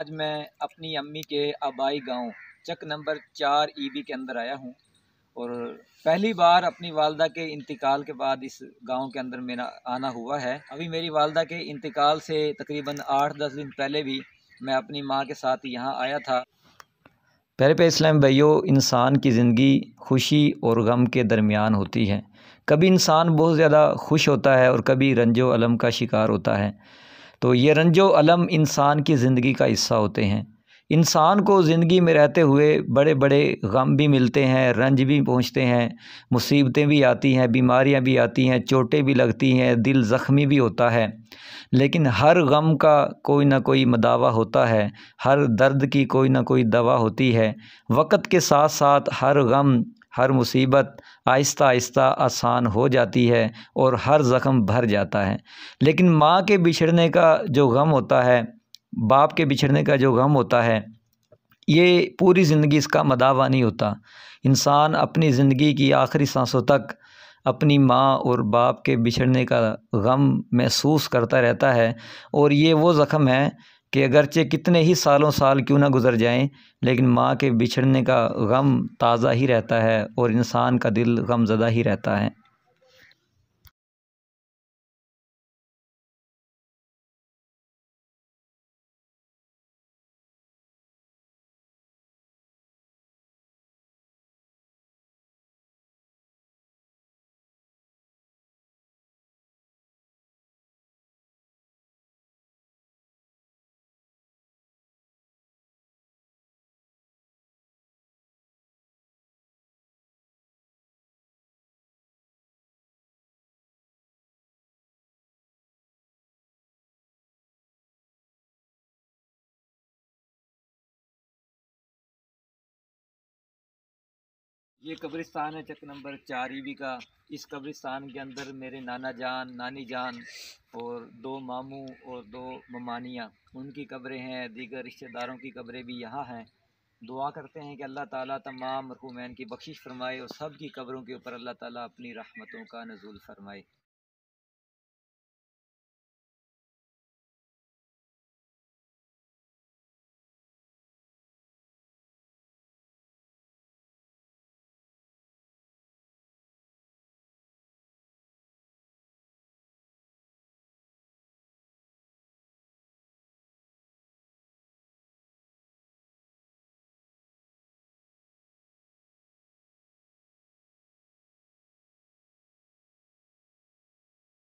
आज मैं अपनी अम्मी के आबाई गांव चक नंबर चार ईबी के अंदर आया हूं और पहली बार अपनी वालदा के इंतकाल के बाद इस गांव के अंदर मेरा आना हुआ है अभी मेरी वालदा के इंतकाल से तकरीबन आठ दस दिन पहले भी मैं अपनी माँ के साथ यहाँ आया था पहले पे इस्लाम भैयो इंसान की ज़िंदगी खुशी और गम के दरमियान होती है कभी इंसान बहुत ज़्यादा खुश होता है और कभी रंजो अलम का शिकार होता है तो ये रंजो अलम इंसान की ज़िंदगी का हिस्सा होते हैं इंसान को ज़िंदगी में रहते हुए बड़े बड़े गम भी मिलते हैं रंज भी पहुँचते हैं मुसीबतें भी आती हैं बीमारियां भी आती हैं चोटें भी लगती हैं दिल ज़ख्मी भी होता है लेकिन हर गम का कोई ना कोई मदावा होता है हर दर्द की कोई ना कोई दवा होती है वक़्त के साथ साथ हर गम हर मुसीबत आहिस्ता आहिस्ता आसान हो जाती है और हर ज़ख़म भर जाता है लेकिन माँ के बिछड़ने का जो गम होता है बाप के बिछड़ने का जो गम होता है ये पूरी ज़िंदगी इसका मदावा नहीं होता इंसान अपनी ज़िंदगी की आखिरी सांसों तक अपनी माँ और बाप के बिछड़ने का गम महसूस करता रहता है और ये वो ज़ख़म है कि अगरचे कितने ही सालों साल क्यों ना गुज़र जाएं लेकिन माँ के बिछड़ने का गम ताज़ा ही रहता है और इंसान का दिल गमज़दा ही रहता है ये कब्रिस्तान है चक नंबर चार ईवी का इस कब्रिस्तान के अंदर मेरे नाना जान नानी जान और दो मामू और दो ममानियाँ उनकी कब्रें हैं दीगर रिश्तेदारों की कब्रें भी यहाँ हैं दुआ करते हैं कि अल्लाह ताला तमाम रकूमैन की बख्शिश फरमाए और सब की कब्रों के ऊपर अल्लाह ताला अपनी रहमतों का नजूल फरमाए